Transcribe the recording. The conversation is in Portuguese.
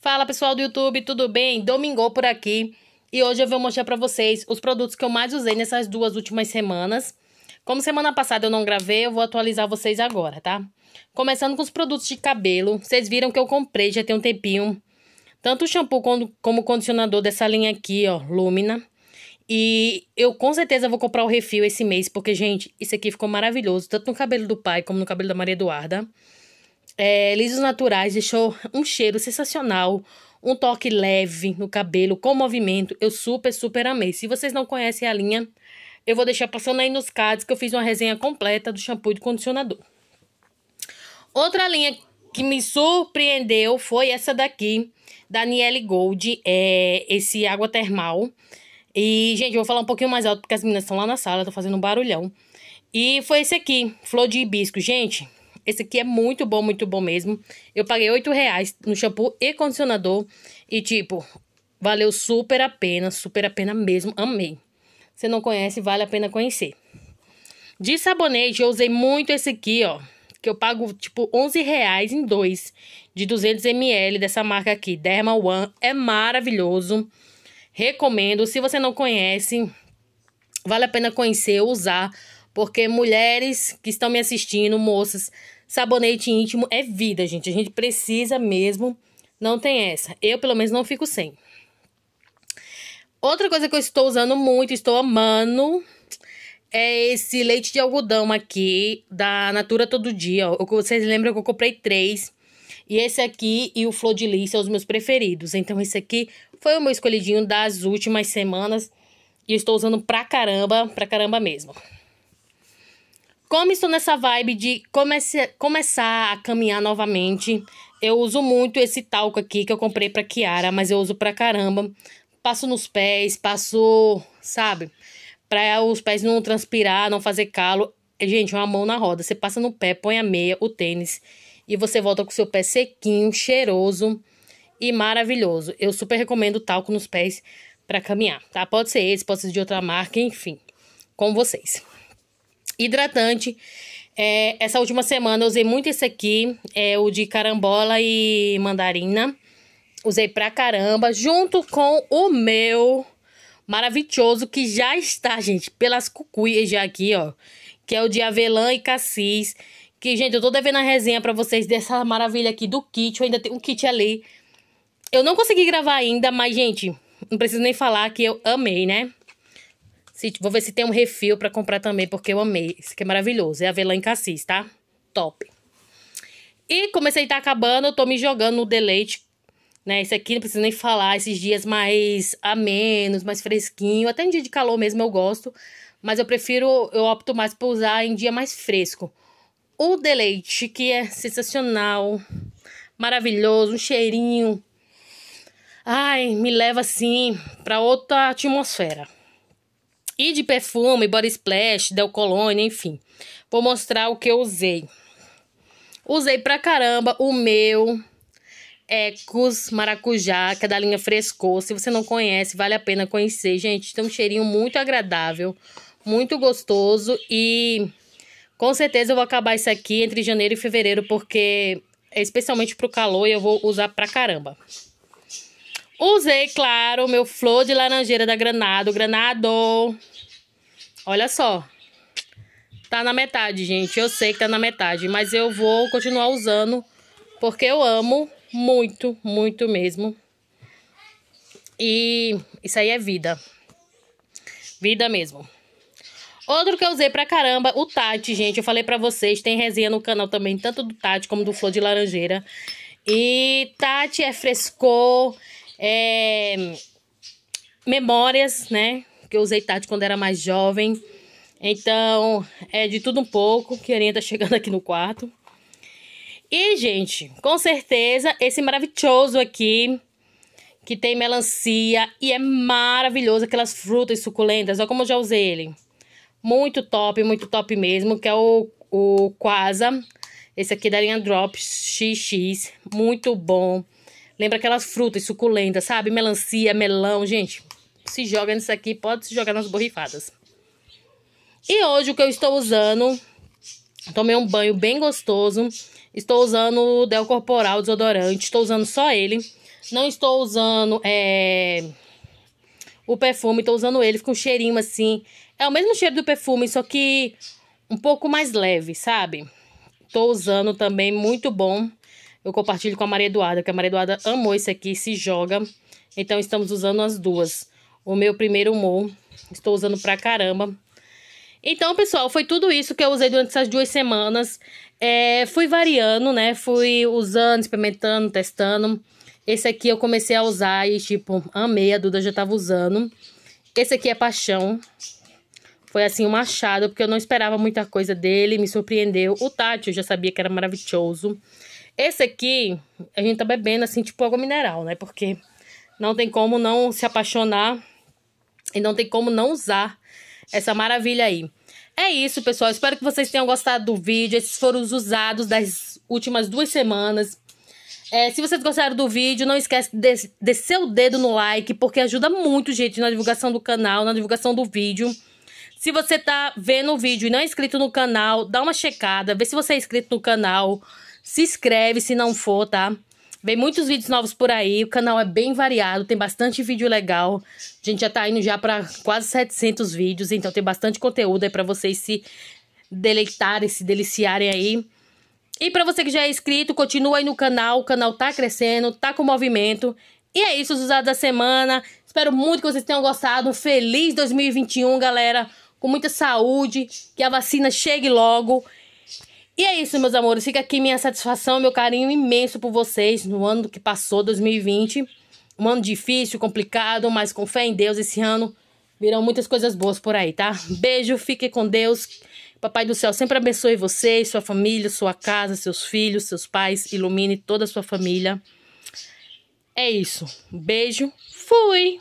Fala pessoal do YouTube, tudo bem? Domingou por aqui e hoje eu vou mostrar para vocês os produtos que eu mais usei nessas duas últimas semanas. Como semana passada eu não gravei, eu vou atualizar vocês agora, tá? Começando com os produtos de cabelo, vocês viram que eu comprei já tem um tempinho. Tanto o shampoo como o condicionador dessa linha aqui, ó, Lumina. E eu com certeza vou comprar o refil esse mês, porque, gente, isso aqui ficou maravilhoso, tanto no cabelo do pai como no cabelo da Maria Eduarda é, Lisos Naturais deixou um cheiro sensacional, um toque leve no cabelo, com movimento. Eu super, super amei. Se vocês não conhecem a linha, eu vou deixar passando aí nos cards que eu fiz uma resenha completa do shampoo e do condicionador. Outra linha que me surpreendeu foi essa daqui, Daniele Gold, é esse água termal. E, gente, eu vou falar um pouquinho mais alto porque as meninas estão lá na sala, tô fazendo um barulhão. E foi esse aqui, flor de hibisco. Gente, esse aqui é muito bom, muito bom mesmo. Eu paguei 8 reais no shampoo e condicionador. E, tipo, valeu super a pena, super a pena mesmo. Amei. Se não conhece, vale a pena conhecer. De sabonete, eu usei muito esse aqui, ó. Que eu pago, tipo, 11 reais em dois. De 200ml dessa marca aqui, Derma One. É maravilhoso. Recomendo. Se você não conhece, vale a pena conhecer, usar porque mulheres que estão me assistindo, moças, sabonete íntimo é vida, gente. A gente precisa mesmo. Não tem essa. Eu, pelo menos, não fico sem. Outra coisa que eu estou usando muito, estou amando, é esse leite de algodão aqui, da Natura Todo Dia. Ó. Vocês lembram que eu comprei três. E esse aqui e o Flor de Lis são os meus preferidos. Então, esse aqui foi o meu escolhidinho das últimas semanas. E eu estou usando pra caramba, pra caramba mesmo. Como estou nessa vibe de comece, começar a caminhar novamente, eu uso muito esse talco aqui que eu comprei pra Kiara, mas eu uso pra caramba. Passo nos pés, passo, sabe? Pra os pés não transpirar, não fazer calo. Gente, uma mão na roda. Você passa no pé, põe a meia, o tênis e você volta com seu pé sequinho, cheiroso e maravilhoso. Eu super recomendo talco nos pés para caminhar, tá? Pode ser esse, pode ser de outra marca, enfim, com vocês. Hidratante. É, essa última semana eu usei muito esse aqui, é o de carambola e mandarina. Usei pra caramba, junto com o meu maravilhoso, que já está, gente, pelas cucuias já aqui, ó. Que é o de avelã e cassis. Que, gente, eu tô devendo a resenha pra vocês dessa maravilha aqui do kit. Eu ainda tenho um kit ali. Eu não consegui gravar ainda, mas, gente, não preciso nem falar que eu amei, né? Se, vou ver se tem um refil para comprar também, porque eu amei. Esse aqui é maravilhoso. É avelã em cassis, tá? Top. E comecei a estar tá acabando, eu tô me jogando no deleite. Né, esse aqui não preciso nem falar, esses dias mais amenos, mais fresquinho, até em dia de calor mesmo eu gosto, mas eu prefiro, eu opto mais por usar em dia mais fresco. O deleite, que é sensacional, maravilhoso, um cheirinho. Ai, me leva assim para outra atmosfera e de perfume, body splash, Del Colônia, enfim. Vou mostrar o que eu usei. Usei pra caramba o meu Ecos Maracujá, que é da linha Frescor. Se você não conhece, vale a pena conhecer, gente. Tem um cheirinho muito agradável, muito gostoso e com certeza eu vou acabar isso aqui entre janeiro e fevereiro, porque é especialmente pro calor e eu vou usar pra caramba. Usei, claro, meu flor de laranjeira da Granado, Granado. Olha só. Tá na metade, gente. Eu sei que tá na metade, mas eu vou continuar usando porque eu amo muito, muito mesmo. E isso aí é vida. Vida mesmo. Outro que eu usei pra caramba, o Tati, gente. Eu falei pra vocês, tem resenha no canal também, tanto do Tati como do Flor de Laranjeira. E Tati é frescor, é... Memórias, né? porque eu usei tarde quando era mais jovem. Então, é de tudo um pouco. Querinha tá chegando aqui no quarto. E, gente, com certeza, esse maravilhoso aqui, que tem melancia, e é maravilhoso, aquelas frutas suculentas, olha como eu já usei ele. Muito top, muito top mesmo, que é o, o Quasa, esse aqui é da linha Drops XX, muito bom. Lembra aquelas frutas suculentas, sabe? Melancia, melão, gente, se joga nisso aqui, pode se jogar nas borrifadas. E hoje o que eu estou usando, tomei um banho bem gostoso. Estou usando o Del Corporal desodorante, estou usando só ele. Não estou usando é, o perfume, estou usando ele, fica um cheirinho assim. É o mesmo cheiro do perfume, só que um pouco mais leve, sabe? Estou usando também, muito bom. Eu compartilho com a Maria Eduarda, que a Maria Eduarda amou esse aqui, se joga. Então, estamos usando as duas o meu primeiro humor. Estou usando pra caramba. Então, pessoal, foi tudo isso que eu usei durante essas duas semanas. É, fui variando, né? Fui usando, experimentando, testando. Esse aqui eu comecei a usar e, tipo, amei. A Duda já tava usando. Esse aqui é Paixão. Foi, assim, um machado, porque eu não esperava muita coisa dele. Me surpreendeu. O Tati eu já sabia que era maravilhoso. Esse aqui, a gente tá bebendo, assim, tipo água mineral, né? Porque não tem como não se apaixonar então tem como não usar essa maravilha aí. É isso, pessoal. Espero que vocês tenham gostado do vídeo. Esses foram os usados das últimas duas semanas. É, se vocês gostaram do vídeo, não esquece de descer o dedo no like, porque ajuda muito, gente, na divulgação do canal, na divulgação do vídeo. Se você tá vendo o vídeo e não é inscrito no canal, dá uma checada, vê se você é inscrito no canal, se inscreve se não for, tá? Vem muitos vídeos novos por aí, o canal é bem variado, tem bastante vídeo legal. A gente já tá indo já para quase 700 vídeos, então tem bastante conteúdo aí para vocês se deleitarem, se deliciarem aí. E para você que já é inscrito, continua aí no canal, o canal tá crescendo, tá com movimento. E é isso, os usados da semana. Espero muito que vocês tenham gostado. Um feliz 2021, galera. Com muita saúde, que a vacina chegue logo. E é isso, meus amores. Fica aqui minha satisfação, meu carinho imenso por vocês no ano que passou, 2020. Um ano difícil, complicado, mas com fé em Deus, esse ano virão muitas coisas boas por aí, tá? Beijo, fique com Deus. Papai do céu sempre abençoe vocês, sua família, sua casa, seus filhos, seus pais. Ilumine toda a sua família. É isso. Beijo. Fui!